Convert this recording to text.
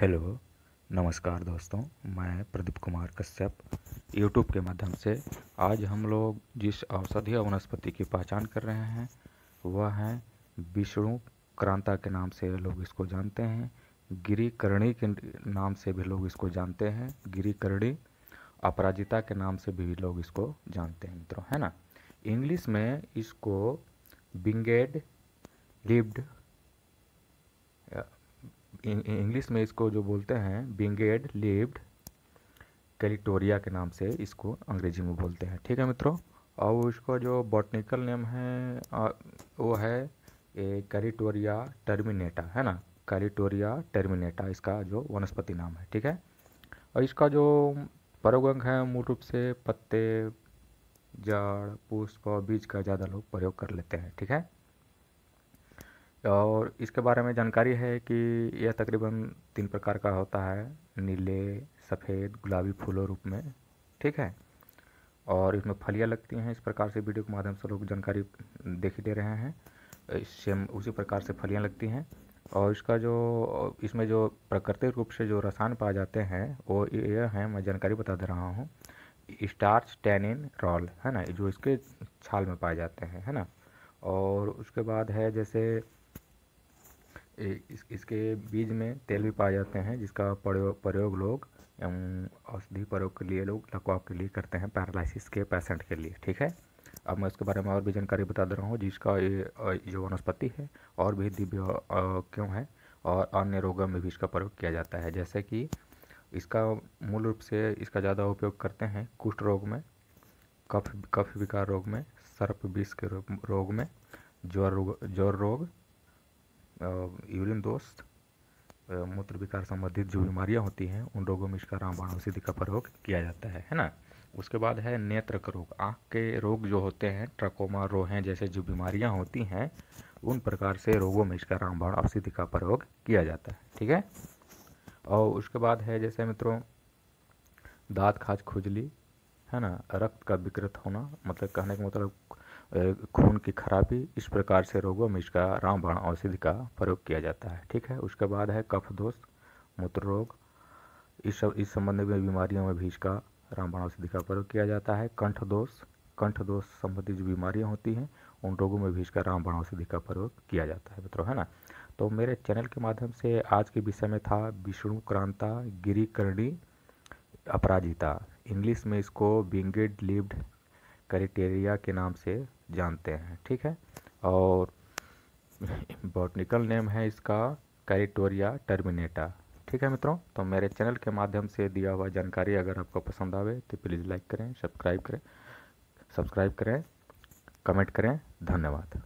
Hello नमस्कार दोस्तों मैं प्रदीप कुमार कश्यप यूट्यूब के माध्यम से आज हम लोग जिस औषधीय वनस्पति की पहचान कर रहे हैं वह है विष्णु क्रांता के नाम से लोग इसको जानते हैं गिरिकरणी के नाम से भी लोग इसको जानते हैं गिरिकर्णी अपराजिता के नाम से भी लोग इसको जानते हैं मित्रों है ना इंग्लिश में इसको बिंगेड लिब्ड इंग्लिश में इसको जो बोलते हैं बिंगेड लिव्ड कैलिटोरिया के नाम से इसको अंग्रेजी में बोलते हैं ठीक है मित्रों और इसका जो बॉटनिकल नेम है वो है ए कैलिटोरिया टर्मिनेटा है ना कैलिटोरिया टर्मिनेटा इसका जो वनस्पति नाम है ठीक है और इसका जो प्रयोग है मूल रूप से पत्ते जड़ पुष्प और बीज का ज़्यादा लोग प्रयोग कर लेते हैं ठीक है और इसके बारे में जानकारी है कि यह तकरीबन तीन प्रकार का होता है नीले सफ़ेद गुलाबी फूलों रूप में ठीक है और इसमें फलियाँ लगती हैं इस प्रकार से वीडियो के माध्यम से लोग जानकारी देख दे रहे हैं सेम उसी प्रकार से फलियाँ लगती हैं और इसका जो इसमें जो प्राकृतिक रूप से जो रसायन पाए जाते हैं वो ये हैं मैं जानकारी बता दे रहा हूँ स्टार्च टैनिन रॉल है ना जो इसके छाल में पाए जाते हैं है ना और उसके बाद है जैसे इस इसके बीज में तेल भी पाए जाते हैं जिसका प्रयोग प्रयोग लोग औषधि प्रयोग के लिए लोग लकवा के लिए करते हैं पैरालिसिस के पेशेंट के लिए ठीक है अब मैं इसके बारे में और भी जानकारी बता दे रहा हूँ जिसका ये जो वनस्पति है और भी दिव्य क्यों है और अन्य रोगों में भी इसका प्रयोग किया जाता है जैसे कि इसका मूल रूप से इसका ज़्यादा उपयोग करते हैं कुष्ठ रोग में कफ कफ विकार रोग में सर्प विष के रोग में ज्वर रोग ज्वर रोग यूरिन दोस्त मूत्र विकार संबंधित जो हाँ। बीमारियां होती हैं उन रोगों में इसका रामबाण औषधि का प्रयोग किया जाता है है ना उसके बाद है नेत्र का रोग आँख के रोग जो होते हैं ट्रकोमा रोहें जैसे जो बीमारियां होती हैं उन प्रकार से रोगों में इसका रामबाण औषधि का प्रयोग किया जाता है ठीक है और उसके बाद है जैसे मित्रों दाँत खाज खुजली है ना रक्त का विकृत होना मतलब कहने का मतलब खून की खराबी इस प्रकार से रोगों में इसका रामबाण औषधि का प्रयोग किया जाता है ठीक है उसके बाद है कफ दोष मूत्र रोग इस इस संबंध में बीमारियों में भी इसका रामबाण औषधि का प्रयोग किया जाता है कंठ दोष कंठ दोष संबंधी जो बीमारियाँ होती हैं उन रोगों में भी इसका रामबाण औषधि का प्रयोग किया जाता है मित्रों है ना तो मेरे चैनल के माध्यम से आज के विषय में था विष्णु क्रांता गिरिकर्णी अपराजिता इंग्लिश में इसको बिंगेड लिव्ड करिटेरिया के नाम से जानते हैं ठीक है और बॉटनिकल नेम है इसका करिटोरिया टर्मिनेटा ठीक है मित्रों तो मेरे चैनल के माध्यम से दिया हुआ जानकारी अगर आपको पसंद आवे तो प्लीज़ लाइक करें सब्सक्राइब करें सब्सक्राइब करें कमेंट करें धन्यवाद